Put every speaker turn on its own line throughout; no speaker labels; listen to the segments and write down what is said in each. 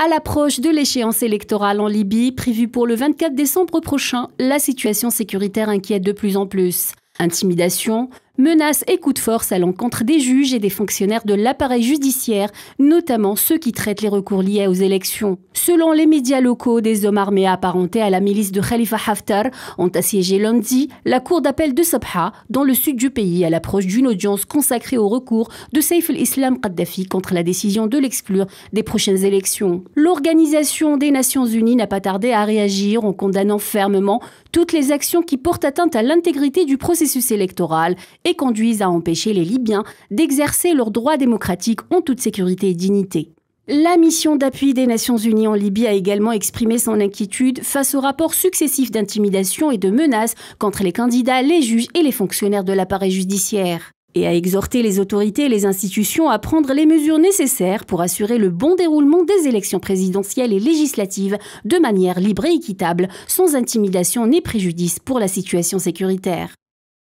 À l'approche de l'échéance électorale en Libye, prévue pour le 24 décembre prochain, la situation sécuritaire inquiète de plus en plus. Intimidation, menaces et coups de force à l'encontre des juges et des fonctionnaires de l'appareil judiciaire, notamment ceux qui traitent les recours liés aux élections. Selon les médias locaux, des hommes armés apparentés à la milice de Khalifa Haftar ont assiégé lundi la cour d'appel de Sabha, dans le sud du pays, à l'approche d'une audience consacrée au recours de Saif al-Islam Qaddafi contre la décision de l'exclure des prochaines élections. L'Organisation des Nations Unies n'a pas tardé à réagir en condamnant fermement toutes les actions qui portent atteinte à l'intégrité du processus électoral et conduisent à empêcher les Libyens d'exercer leurs droits démocratiques en toute sécurité et dignité. La mission d'appui des Nations Unies en Libye a également exprimé son inquiétude face aux rapports successifs d'intimidation et de menaces contre les candidats, les juges et les fonctionnaires de l'appareil judiciaire et a exhorté les autorités et les institutions à prendre les mesures nécessaires pour assurer le bon déroulement des élections présidentielles et législatives de manière libre et équitable, sans intimidation ni préjudice pour la situation sécuritaire.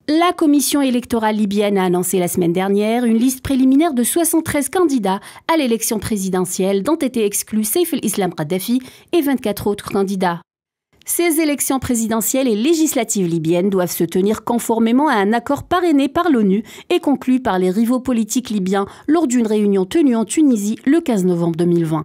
La commission électorale libyenne a annoncé la semaine dernière une liste préliminaire de 73 candidats à l'élection présidentielle dont étaient exclus Saif al islam Gaddafi et 24 autres candidats. Ces élections présidentielles et législatives libyennes doivent se tenir conformément à un accord parrainé par l'ONU et conclu par les rivaux politiques libyens lors d'une réunion tenue en Tunisie le 15 novembre 2020.